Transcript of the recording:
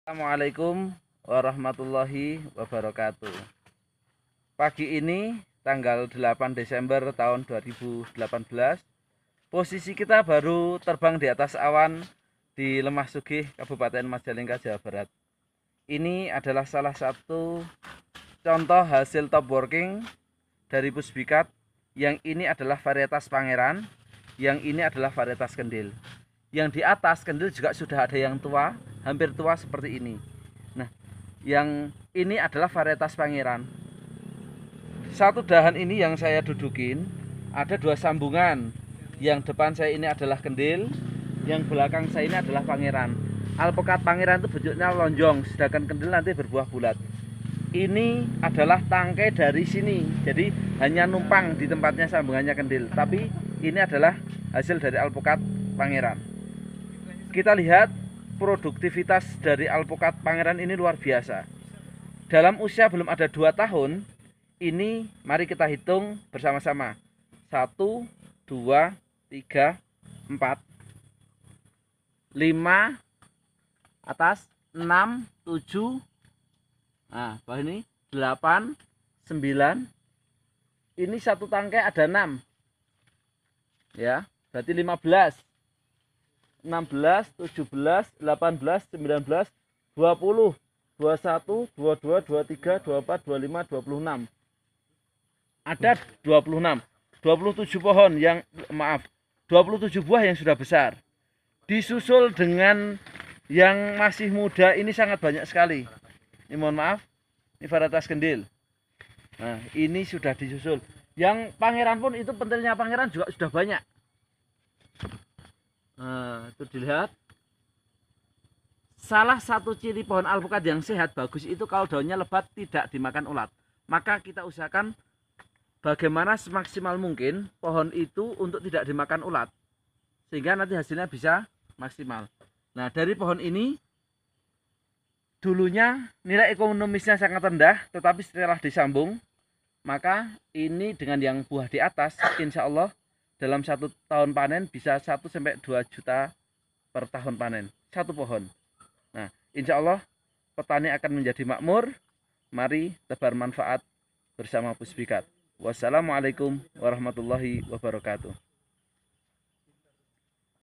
Assalamualaikum warahmatullahi wabarakatuh Pagi ini tanggal 8 Desember tahun 2018 Posisi kita baru terbang di atas awan di Lemah Sugih, Kabupaten Majalengka, Jawa Barat Ini adalah salah satu contoh hasil top working dari Pusbikat Yang ini adalah varietas pangeran Yang ini adalah varietas kendil Yang di atas kendil juga sudah ada yang tua hampir tua seperti ini nah yang ini adalah varietas pangeran satu dahan ini yang saya dudukin ada dua sambungan yang depan saya ini adalah kendil yang belakang saya ini adalah pangeran alpukat pangeran itu bentuknya lonjong sedangkan kendil nanti berbuah bulat ini adalah tangkai dari sini jadi hanya numpang di tempatnya sambungannya kendil tapi ini adalah hasil dari alpukat pangeran kita lihat produktivitas dari alpukat pangeran ini luar biasa. Dalam usia belum ada dua tahun, ini mari kita hitung bersama-sama. Satu, dua, tiga, empat, lima, atas, enam, tujuh, nah bawah ini delapan, sembilan, ini satu tangkai ada enam, ya berarti lima belas, 16, 17, 18, 19, 20, 21, 22, 23, 24, 25, 26. Ada 26. 27 pohon yang maaf, 27 buah yang sudah besar. Disusul dengan yang masih muda ini sangat banyak sekali. Ini mohon maaf, ini varietas kendil. Nah, ini sudah disusul. Yang pangeran pun itu pentilnya pangeran juga sudah banyak nah, itu dilihat salah satu ciri pohon alpukat yang sehat bagus itu kalau daunnya lebat tidak dimakan ulat maka kita usahakan bagaimana semaksimal mungkin pohon itu untuk tidak dimakan ulat sehingga nanti hasilnya bisa maksimal nah dari pohon ini dulunya nilai ekonomisnya sangat rendah tetapi setelah disambung maka ini dengan yang buah di atas insya Allah dalam satu tahun panen bisa 1 sampai 2 juta per tahun panen satu pohon. Nah, insya Allah petani akan menjadi makmur. Mari tebar manfaat bersama puspikat Wassalamualaikum warahmatullahi wabarakatuh.